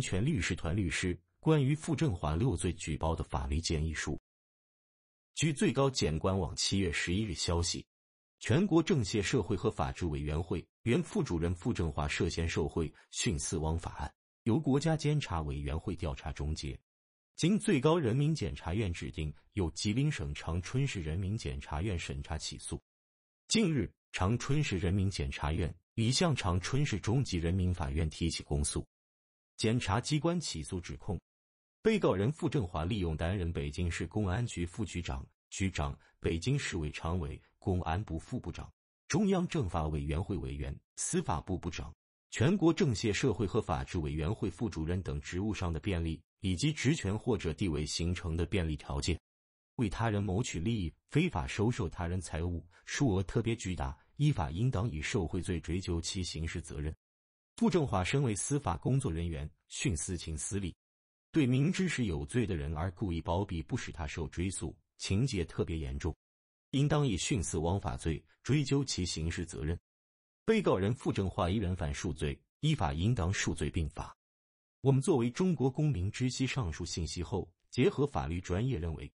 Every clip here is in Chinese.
全律师团律师关于傅政华六罪举报的法律建议书。据最高检官网七月十一日消息，全国政协社会和法制委员会原副主任傅政华涉嫌受贿、徇私枉法案，由国家监察委员会调查终结，经最高人民检察院指定，由吉林省长春市人民检察院审查起诉。近日，长春市人民检察院已向长春市中级人民法院提起公诉。检察机关起诉指控，被告人傅政华利用担任北京市公安局副局长、局长，北京市委常委、公安部副部长、中央政法委员会委员、司法部部长、全国政协社会和法制委员会副主任等职务上的便利，以及职权或者地位形成的便利条件，为他人谋取利益，非法收受他人财物，数额特别巨大，依法应当以受贿罪追究其刑事责任。傅政华身为司法工作人员徇私情私利，对明知是有罪的人而故意包庇，不使他受追诉，情节特别严重，应当以徇私枉法罪追究其刑事责任。被告人傅政华一人犯数罪，依法应当数罪并罚。我们作为中国公民，知悉上述信息后，结合法律专业认为，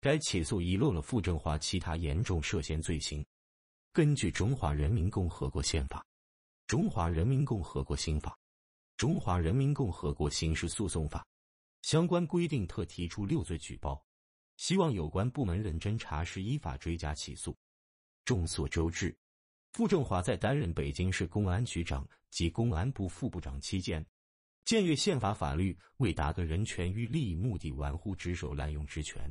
该起诉遗漏了傅政华其他严重涉嫌罪行。根据《中华人民共和国宪法》。《中华人民共和国刑法》《中华人民共和国刑事诉讼法》相关规定，特提出六罪举报，希望有关部门认真查实，依法追加起诉。众所周知，傅政华在担任北京市公安局长及公安部副部长期间，僭越宪法法律，为达个人权与利益目的，玩忽职守，滥用职权，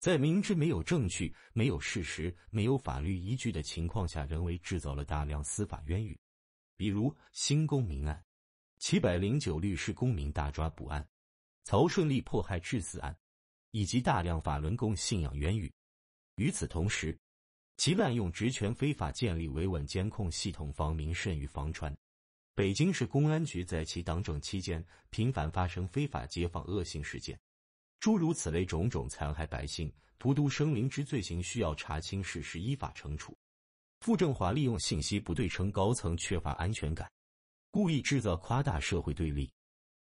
在明知没有证据、没有事实、没有法律依据的情况下，人为制造了大量司法冤狱。比如新公民案、七百零九律师公民大抓不案、曹顺利迫害致死案，以及大量法轮功信仰冤狱。与此同时，其滥用职权非法建立维稳监控系统，防民甚于防川。北京市公安局在其当政期间，频繁发生非法接访恶性事件，诸如此类种种残害百姓、荼毒生灵之罪行，需要查清事实，依法惩处。傅政华利用信息不对称，高层缺乏安全感，故意制造夸大社会对立，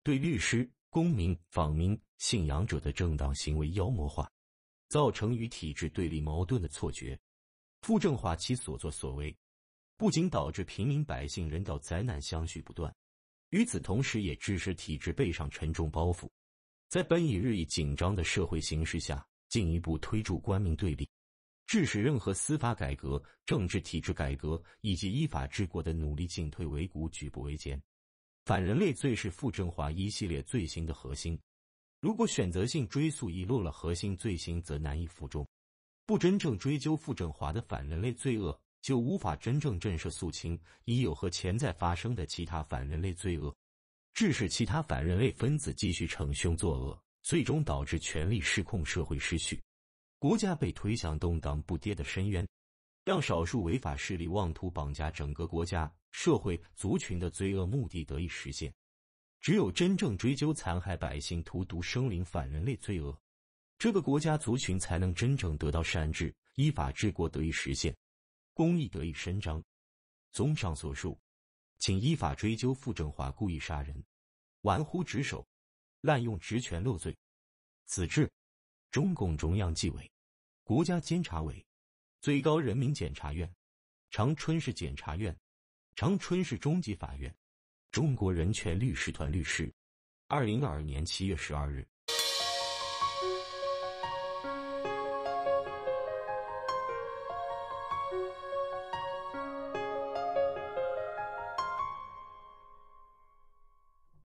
对律师、公民、访民、信仰者的政党行为妖魔化，造成与体制对立矛盾的错觉。傅政华其所作所为，不仅导致平民百姓人道灾难相续不断，与此同时，也致使体制背上沉重包袱，在本已日益紧张的社会形势下，进一步推助官民对立。致使任何司法改革、政治体制改革以及依法治国的努力进退维谷、举步维艰。反人类罪是傅政华一系列罪行的核心。如果选择性追溯遗漏了核心罪行，则难以服众。不真正追究傅政华的反人类罪恶，就无法真正震慑、肃清已有和潜在发生的其他反人类罪恶，致使其他反人类分子继续逞凶作恶，最终导致权力失控、社会失序。国家被推向动荡不跌的深渊，让少数违法势力妄图绑架整个国家、社会、族群的罪恶目的得以实现。只有真正追究残害百姓、荼毒生灵、反人类罪恶，这个国家族群才能真正得到善治，依法治国得以实现，公义得以伸张。综上所述，请依法追究傅政华故意杀人、玩忽职守、滥用职权六罪。此致。中共中央纪委、国家监察委、最高人民检察院、长春市检察院、长春市中级法院、中国人权律师团律师。二零二二年七月十二日。